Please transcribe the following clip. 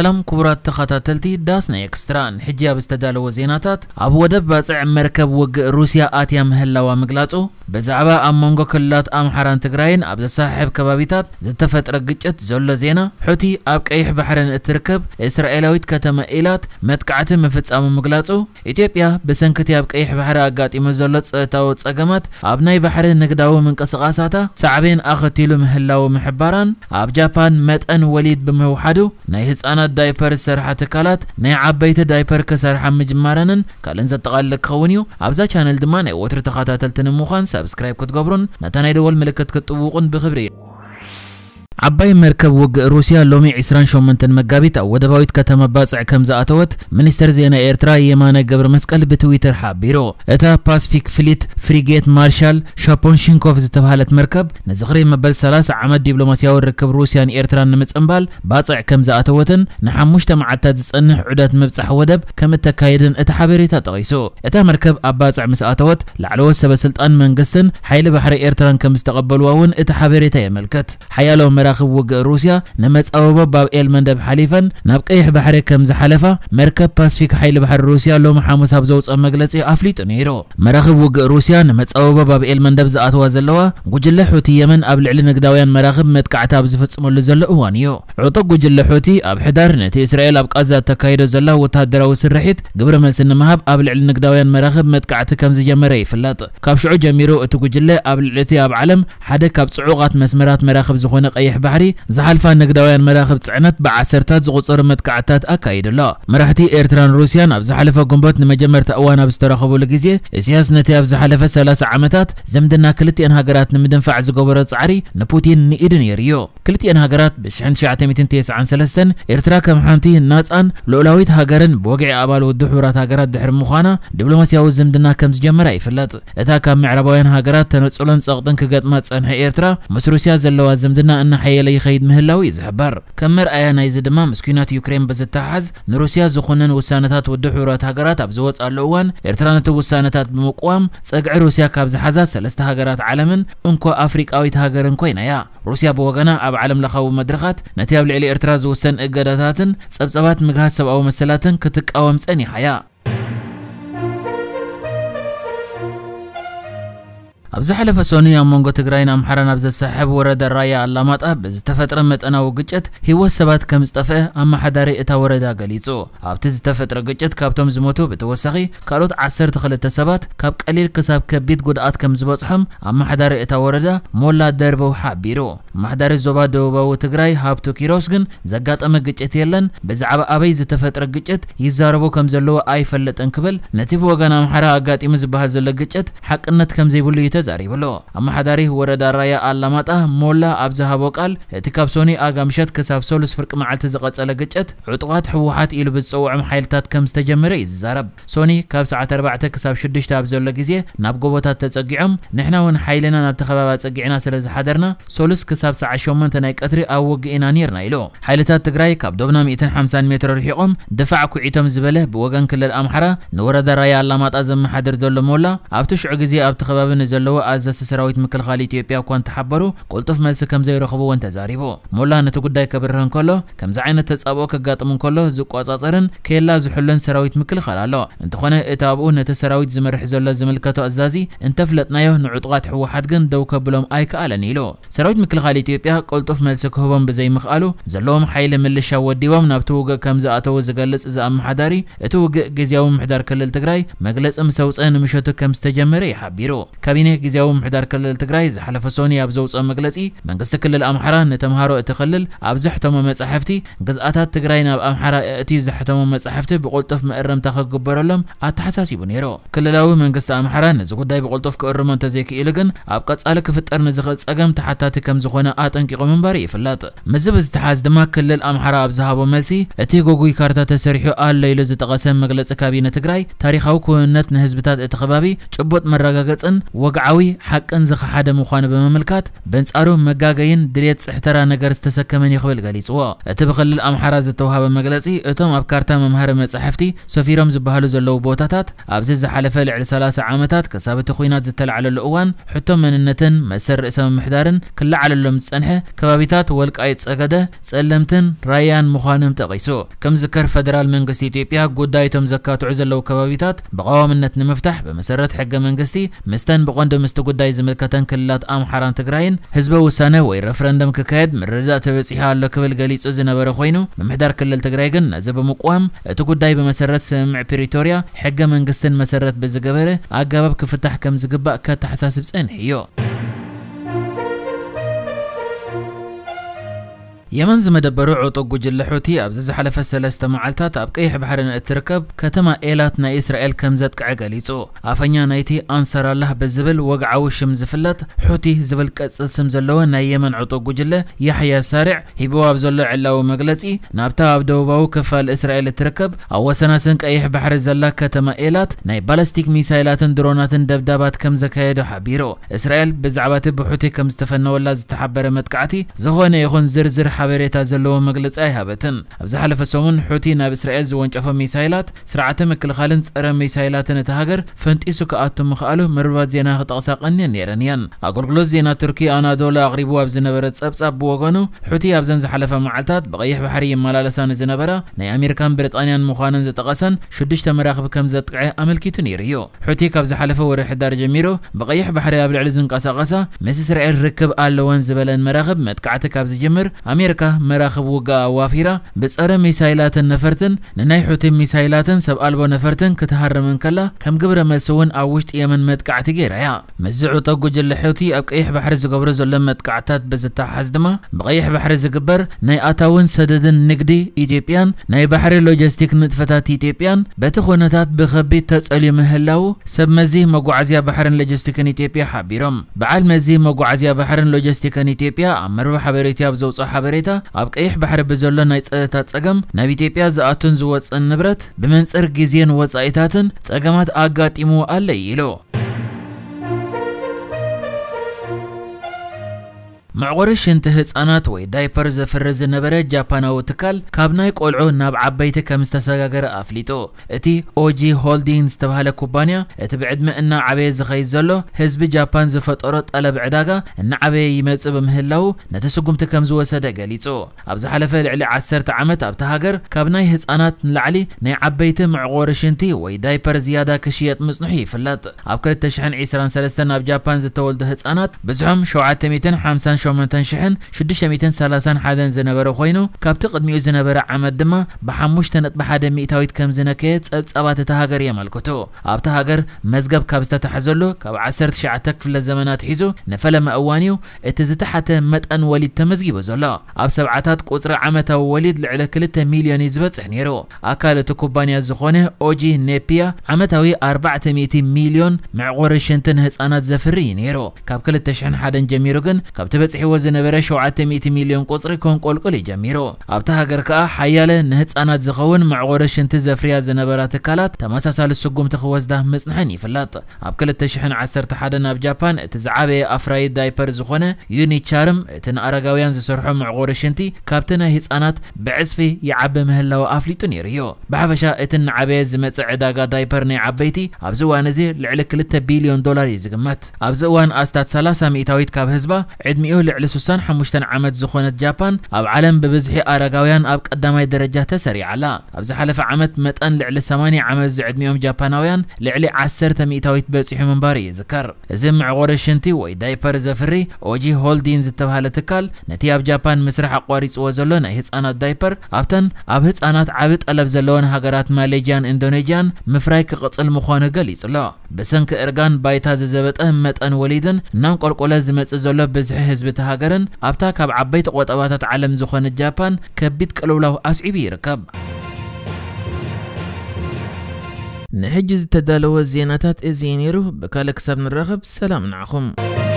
ሰላም ክቡራት ተኸታተልቲ ዳስና ኤክስትራን ሕጂ ኣብ ዝተዳለወ ዜናታት ኣብ ወደብ ባፅዕ መርከብ ውግእ ሩስያ ኣትያ ምህላዋ ምግላጹ ብዛዕባ ኣብ መንጎ ክልላት ኣምሓራን ትግራይን ኣብ ዘሳሕብ ከባቢታት ዝተፈጥረ ግጭት ዘሎ ዜና ሑቲ ኣብ ቀይሕ ባሕርን እትርከብ እስራኤላዊት ከተማ ኢላት መጥቃዕቲ ምፍጻሙ ምግላጹ ኢትዮጵያ ብሰንኪቲ ኣብ ቀይሕ ባሕሪ ኣጋጢሙ ዘሎ ፀጥታዊ ጸገማት ኣብ ናይ ባሕሪ ንግዳዊ ምንቅስቓሳታ ሳዕቤን ኣኸቲሉ ምህላዊ ምሕባራን ኣብ ጃፓን መጠን ወሊድ ብምውሓዱ ናይ ህፃናት دايبر سرحة كالات ناي عبايت دايبر كسرحة مجمارنن كالن زتقالك خونيو أبزا شانل دمان وتر تخاتاتلتن مخان سبسكرايب كتقبرون نتاناي دول ملكت كتبوقن بخبري عباي مركب وق روسيا لومي عسران شومنتن مقابيتا ودباويت كتما باسع كمزا اتوت منستر زينا ايرترا يمانا قبر مسكال بتويتر حابيرو اتا باسفيك فليت فريجيت مارشال شابون شينكوف زتبهالت مركب نزغري مبال سلاس عمد دبلوماسيا ركب روسيا ايرترا نمتس انبال باسع كمزا اتوتن نحموشتا معتاد سنح عدات مبسح ودب كم التكايدن اتا حابيريتا تغيسو اتا مركب اباسع مس اتوت لعلو السبسلطان منقستن حيل بحر ايرترا كمستقبل واون اتا حابيريتا يملكت حيالو مرا وق روسيا نمت أوبا باب دب حليفا نبقى إيه بحر كم زحلفا مركب باسفيك حيل بحر روسيا لهم حمص هبزوت أم مجلسي أفليت نيرو مراخب وق روسيا نمت أوبا باب دب بزأت وزلوا وجل حوتي يمن قبل علن قداويان مراخب زفت بزفت ملزل أوانيو عطق وجل حوتي أب حدار نت إسرائيل أب قزا تكايد زلا وتهدر وسرحت قبر من سن مهاب قبل علن قداويان مراخب متكعت كم زجمرة يفلط كاب شعو جميرو أتوجل قبل العتي أب علم حدا كاب صعوقات مسمرات مراخب زخونق أيح ባሕሪ ዝሓልፋ ነግዳውያን መራኸብ ፅዕነት ብዓሰርታት ዝቑፀሩ መጥቃዕታት ኣካይድ ኣሎ መራሕቲ ኤርትራን ሩስያን ኣብ ዝሓለፈ ጉንበት ንመጀመርታ እዋን ኣብ ዝተረኸቡሉ ግዜ እስያስ ነቲ ኣብ ዝሓለፈ 30 ዓመታት ዘምድና ክልትኤን ሃገራት ንምድንፋዕ ዝገበሮ ፃዕሪ ንፑቲን ንኢድ ነይሩ እዩ ክልትኤን ሃገራት ብ1993 ኤርትራ ከም ሓንቲ ናፃን ልዑላዊት ሃገርን ብወግዒ ኣባል ውድብ ሕቡራት ሃገራት ድሕሪ ምዃና ዲፕሎማስያዊ ዝምድና ከም ዝጀመራ ይፍለጥ እታ ካብ ምዕራባውያን ሃገራት ተነፅሎን ፀቕጥን ክገጥማ ፀንሐ ኤርትራ ምስ ሩስያ ዘለዋ ዝምድና እናሓ حيالي خيد مهلاوي زحبر كمر ايا نايز دما مسكينات يوكرين بزت تحز نروسيا زخنن وسانتات ودحورات هاجرات ابزوات اللوان ارترانت وسانتات بمقوام سقع روسيا كابز حزا سلست هاجرات علما انكو افريك اويت هاجر انكوين ايا روسيا بوغنا اب علم لخاو مدرخات نتياب لعلي ارتراز وسن اقاداتاتن سبسبات مقهاسب او مسلاتن كتك اوام سني حياه أبز حلف سونيا منغو تقرأين أمحران أبز السحب ورد الرايا اللامات أبز تفتر متأنا وقجت هو السبات كمستفئ أما حداري إتا وردا قليصو أبتز تفتر قجت كابتم زموتو بتوسخي كالوت عسر تخلت السبات كاب قليل كساب كبيت قدعات كمزبوصحم أما حداري إتا ورد مولا دربو حابيرو محداري الزوبا دوباو تقرأي هابتو كيروسغن زقات أما قجت يلن بزعب أبي زتفتر قجت يزاربو زلو أي فلت أنكبل نتيب وغانا أمحرا أقات إمزبها زل قجت حق أنت كمزيبو ليتو تزاري بلو. اما حداری ورده رای علامت آه مولا ابزه بقال تکابسونی آگامشت كساب سولس فرق معلت زقت قجت عطغات حوحات ایل بتصوع محيلتات كم استجمری زرب سوني كاب ساعة اربعة كساب شدش تابزول جزیه نبقوه تا تزقیم نحنا ون حیلنا نبتخبه تزقینا سلز حدرنا سولس سالس کسب سعشومن تنایک اتری آوج اینانیرنا ایلو. حیلتات تجرای کاب دبنا میتن حمسان متر رحیم دفع کویتام زبله بوجن کل الامحرا نورده رايا علامت آزم حدر دل مولا ابتش عجزی ابتخبه نزل زلو از سرایت مکل خالی تیپیا کوانت حبرو کلتف ملس کم زیر خبو و انتظاری بو مله نت کودای کبران کلا کم زعینه تصابو کجات من کلا زوک آزادن کلا زحلن سرایت مکل خالالا انتخانه اتابو نت سرایت زمر حزول زمل کتو آزادی انتفلت نیه نعطقات حو حدگن دو کبلم ایک آلانیلو سرایت مکل خالی تیپیا کلتف ملس خوبم بزی مخالو زلوم حیل ملش شو دیوام نبتوگ کم ز اتو زجلس از آم حداری اتوگ جزیام حدار کل التگرای مجلس ام سوس این مشتو کم استجمری حبرو کابینه ግዜያዊ ምሕዳር ክልል ትግራይ ዝሓለፈ ሰኒ ኣብ ዘውፅኦ መግለፂ መንግስቲ ክልል ኣምሓራ ንተምሃሮ እቲ ክልል ኣብ ዘሕተሞ መጻሕፍቲ ገዝኣታት ትግራይ ናብ ኣምሓራ እቲ ዘሕተሞ መጻሕፍቲ ብቁልጡፍ ምእርምታ ክግበረሎም ኣተሓሳሲቡ ነይሩ ክልላዊ መንግስቲ ኣምሓራ ነዚ ጉዳይ ብቁልጡፍ ክእርሞ እንተዘይክኢሉ ግን ኣብ ቀጻሊ ክፍጠር ንዝኽእል ፀገም ተሓታቲ ከም ዝኾነ ኣጠንቂቑ ምንባር ይፍለጥ ምዝ ብዝተሓዝ ድማ ክልል ኣምሓራ ኣብ ዝሃቦ መልሲ እቲ ጎጉይ ካርታ ተሰሪሑ ኣሎ ኢሉ ዝጠቐሰ መግለፂ ካቢነ ትግራይ ታሪኻዊ ክውንነት ንህዝብታት እቲ ከባቢ ጭቡጥ መረጋገፅን ወግዓ عوی حق انز خدا مخوان به مملکت بنز آروم مجاگین دریت احترا نگار استسکمنی خبر گلیس وا تبخل الام حراز توها به مجلسی اتام ابکارتا مهر مسحفتی سفیر رمز بهالو زلو بوتاتات عبزز حلف لعل سلاس عامتات کسبت خوینات زتل علی الاوان حتم من النتن مسر اسم محدارن کل علی لمس انه کبابیتات ولک ایت سقده سلمتن رایان مخوانم تقیسو کم ذکر فدرال منگستی تیپیا گودایتم زکات عزلو کبابیتات بقام النت نمفتح به مسرت حق منگستی مستن بقندم ምስቲ ጉዳይ ዝምልከተን ክልላት ኣምሓራን ትግራይን ህዝበ ውሳነ ወይ ረፍረንደም ክካየድ ምርዳእ ተበፂሓ ኣሎ ክብል ገሊፁ ዝነበረ ኮይኑ ምምሕዳር ክልል ትግራይ ግን ነዚ ብምቋም እቲ ጉዳይ ብመሰረት ስምምዕ ፕሪቶርያ ሕገ መንግስትን መሰረት ብዝገበረ ኣገባብ ክፍታሕ ከም ዝግባእ ከተሓሳስብ ፀንሕ እዩ የመን ዝመደበሩ ዕጡቅ ጉጅለ ሑቲ ኣብ ዝዝሓለፈ ሰለስተ መዓልትታት ኣብ ቀይሕ ባሕርን እትርከብ ከተማ ኤላት ናይ እስራኤል ከም ዘጥቅዐ ገሊጹ ኣፈኛ ናይቲ ኣንሰር ኣላህ ብዝብል ወግዓዊ ሽም ዝፍለጥ ሑቲ ዝብል ቀጽል ስም ዘለዎ ናይ የመን ዕጡቅ ጉጅለ ያሕያ ሳርዕ ሂቦ ኣብ ዘሎ ዕላዊ መግለጺ ናብታ ኣብ ደቡባዊ ክፋል እስራኤል እትርከብ ኣብ ወሰናስን ቀይሕ ባሕሪ ዘላ ከተማ ኤላት ናይ ባላስቲክ ሚሳይላትን ድሮናትን ደብዳባት ከም ዘካየዱ ሓቢሩ እስራኤል ብዛዕባ እቲ ብሑቲ ከም ዝተፈነወላ ዝተሓበረ መጥቃዕቲ ዝኾነ ይኹን ዝርዝር ሓበሬታ ዘለዎ መግለፂ ኣይሃበትን ኣብ ዝሓለፈ ሰሙን ሑቲ ናብ እስራኤል ዝወንጨፈ ሚሳይላት ስርዓተ ምክልኻልን ፀረ ሚሳይላትን እቲ ሃገር ፈንጢሱ ክኣቱ ምኽኣሉ መርባት ዜና ክጠቕሳ ቀኒን ነይረን እየን ኣገልግሎት ዜና ቱርኪ ኣናዶላ ኣቕሪቡ ኣብ ዝነበረ ጸብጻብ ብወገኑ ሑቲ ኣብዘን ዝሓለፈ መዓልትታት ብቀይሕ ባሕሪ ይመላለሳ ንዝነበራ ናይ ኣሜሪካን ብሪጣንያን ምዃነን ዝጠቐሰን ሽዱሽተ መራኽብ ከም ዘጥቅዐ ኣመልኪቱ ነይሩ እዩ ሑቲ ካብ ዝሓለፈ ወርሒ ሕዳር ጀሚሩ ብቀይሕ ባሕሪ ኣብ ልዕሊ ዝንቀሳቐሳ ምስ እስራኤል ርክብ ኣለወን ዝበለን መራኽብ መጥቃዕቲ ካብ ዝጅምር أمريكا مراخب وقع وافرة أرى ميسايلات النفرتن نناي حوتين ميسايلات سب ألبو نفرتن كتهر من كلا كم قبر ملسون أوشت يمن مدقع تجير عيا مزعو طقو جل حوتي أبقى أبقيح بحر زقبر زلم مدقعتات بزتا حزدما بقيح بحر زقبر ناي أتاون سددن نقدي إيجيبيان ناي بحر لوجستيك نتفتات إيجيبيان بتخونتات بخبي تسأل يمهلاو سب مزيه عزيا بحر لوجستيك إيجيبيا حبيرم بعال مزيه عزيا بحر لوجستيك إيجيبيا أمر بحبريتيا بزوصة حبريت ሰበይታ ኣብ ቀይሕ ባሕሪ ብዘሎ ናይ ፀጥታት ፀገም ናብ ኢትዮጵያ ዝኣቱን ዝወፅእን ንብረት ብመንፅር ግዜን ወፃኢታትን ፀገማት ኣጋጢሙ ኣለ ኢሉ معورش انته آنات وی دایپر زفرز نبرد ژاپن او تکل کابنای قلعو ناب عبایت کم استساگر آفلیتو اتی اوجی هولدینز تبهال کوبانیا اتبعد مئنا عبای عبایز زلو حزب جاپان زفتقرت قلب عداقا ان عبای یمتس بمهلو نتسوگم تکم زو سدق لیتو ابز حلفه العلی عسرت عمت ابت هاجر کابنای آنات نلعلی نی عبایت معورش انتی وی دایپر زیاده کشیت مصنوعی فلات ابکر تشحن عیسران سلستن اب ژاپن زتولد آنات بزهم شوعت میتن حمسان ሽመንተን ሽሕን ሽዱሽተ ሚእትን ሰላሳን ሓደን ዝነበረ ኮይኑ ካብቲ ቅድሚኡ ዝነበረ ዓመት ድማ ብሓሙሽተ ነጥቢ ሓደ ሚእታዊት ከም ዝነከየ ፀብፀባት እታ ሃገር የመልክቱ ኣብቲ ሃገር መዝገብ ካብ ዝተታሕዘሎ ካብ 19 ክፍለ ዘመናት ሒዙ ንፈለመ እዋን እዩ እቲ ዝተሓተ መጠን ወሊድ ተመዝጊቡ ዘሎ ኣብ ሰብዓታት ቁፅሪ ዓመታዊ ወሊድ ልዕሊ 2 ሚልዮን እዩ ዝበፅሕ ነይሩ ኣካል እቲ ኩባንያ ዝኾነ ኦጂ ኔፒያ ዓመታዊ 400 ሚልዮን ምዕቑሪ ሽንትን ህፃናት ዘፍሪ እዩ ነይሩ ካብ 201 ጀሚሩ ግን ካብቲ بزحوا زنبرة شو عتميت مليون قصر كون قل قل جميرو أبتها غرقاء حيالة نهتس أنا زخوان معغورش انت زفريا زنبرة تكالات تماسا سال السقوم تخوز ده مسنحني فلات أبكل التشحن عسر تحادنا بجابان تزعابي أفراي دايبر زخونة يوني تشارم تن أرقاويان زسرحو معغورش انتي كابتنا هيتس أنات بعزفي يعب مهلاو أفلي تونيريو بحفشا اتن عبي زمتس عداغا دايبر ني عبيتي أبزوان زي لعلك لتا بيليون دولار يزقمت أبزوان أستاد سلاسة ميتاويت كاب هزبا عدميو ልዕሊ 65 ዓመት ዝኾነት ጃፓን ኣብ ዓለም ብብዝሒ ኣረጋውያን ኣብ ቀዳማይ ደረጃ ተሰሪዓ ኣላ ኣብ ዝሓለፈ ዓመት መጠን ልዕሊ 80 ዓመት ዝዕድሚኦም ጃፓናውያን ልዕሊ 10 ሚእታዊት በፂሑ ምንባር እዩ ዝከር እዚ ምዕቆሪ ሽንቲ ወይ ዳይፐር ዘፍሪ ኦጂ ሆልዲን ዝተባሃለ ትካል ነቲ ኣብ ጃፓን ምስራሕ ኣቋሪፅዎ ዘሎ ናይ ህፃናት ዳይፐር ኣብተን ኣብ ህፃናት ዓብ ጠለብ ዘለወን ሃገራት ማሌዥያን ኢንዶኔዥያን ምፍራይ ክቕፅል ምዃኑ ገሊጹ ኣሎ ብሰንኪ እርጋን ባይታ ዝዘበጠ መጠን ወሊድን እናንቆልቆለ ዝመፅእ ዘሎ ብዝሒ ህዝቢ ዕብየት ሃገርን ኣብታ ካብ ዓበይቲ ቆጠባታት ዓለም ዝኾነት ጃፓን ከቢድ ቅልውላው ኣስዒቡ ይርከብ ንሕጂ ዝተዳለወ ዜናታት እዚ ነይሩ ብካልእ ክሳብ ንራኸብ ሰላም ንዓኹም